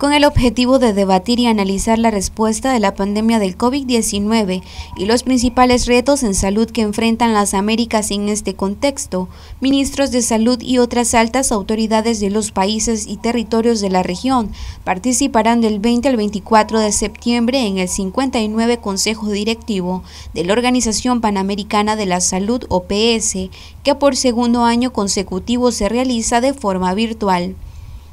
con el objetivo de debatir y analizar la respuesta de la pandemia del COVID-19 y los principales retos en salud que enfrentan las Américas en este contexto. Ministros de Salud y otras altas autoridades de los países y territorios de la región participarán del 20 al 24 de septiembre en el 59 Consejo Directivo de la Organización Panamericana de la Salud, OPS, que por segundo año consecutivo se realiza de forma virtual.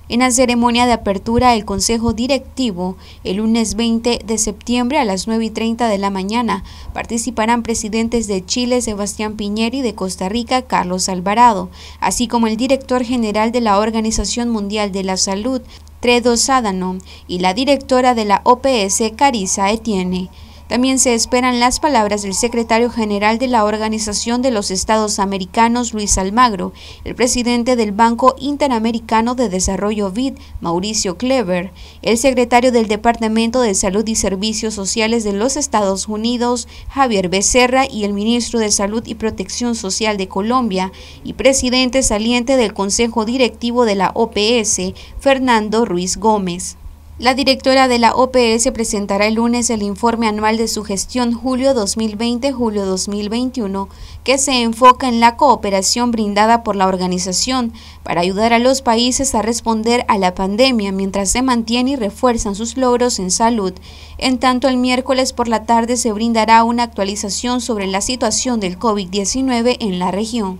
En la ceremonia de apertura del Consejo Directivo, el lunes 20 de septiembre a las 9 y 30 de la mañana, participarán presidentes de Chile Sebastián Piñeri, y de Costa Rica Carlos Alvarado, así como el director general de la Organización Mundial de la Salud, Tredo Sádano, y la directora de la OPS, Carisa Etienne. También se esperan las palabras del secretario general de la Organización de los Estados Americanos, Luis Almagro, el presidente del Banco Interamericano de Desarrollo BID, Mauricio Clever, el secretario del Departamento de Salud y Servicios Sociales de los Estados Unidos, Javier Becerra, y el ministro de Salud y Protección Social de Colombia y presidente saliente del Consejo Directivo de la OPS, Fernando Ruiz Gómez. La directora de la OPS presentará el lunes el informe anual de su gestión julio 2020-julio 2021, que se enfoca en la cooperación brindada por la organización para ayudar a los países a responder a la pandemia mientras se mantienen y refuerzan sus logros en salud. En tanto, el miércoles por la tarde se brindará una actualización sobre la situación del COVID-19 en la región.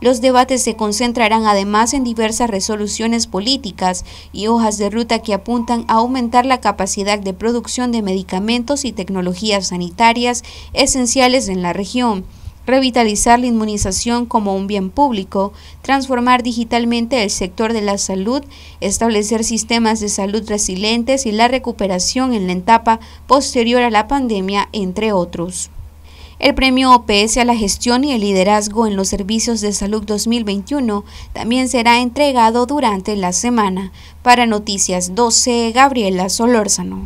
Los debates se concentrarán además en diversas resoluciones políticas y hojas de ruta que apuntan a aumentar la capacidad de producción de medicamentos y tecnologías sanitarias esenciales en la región revitalizar la inmunización como un bien público, transformar digitalmente el sector de la salud, establecer sistemas de salud resilientes y la recuperación en la etapa posterior a la pandemia, entre otros. El premio OPS a la gestión y el liderazgo en los servicios de salud 2021 también será entregado durante la semana. Para Noticias 12, Gabriela Solórzano.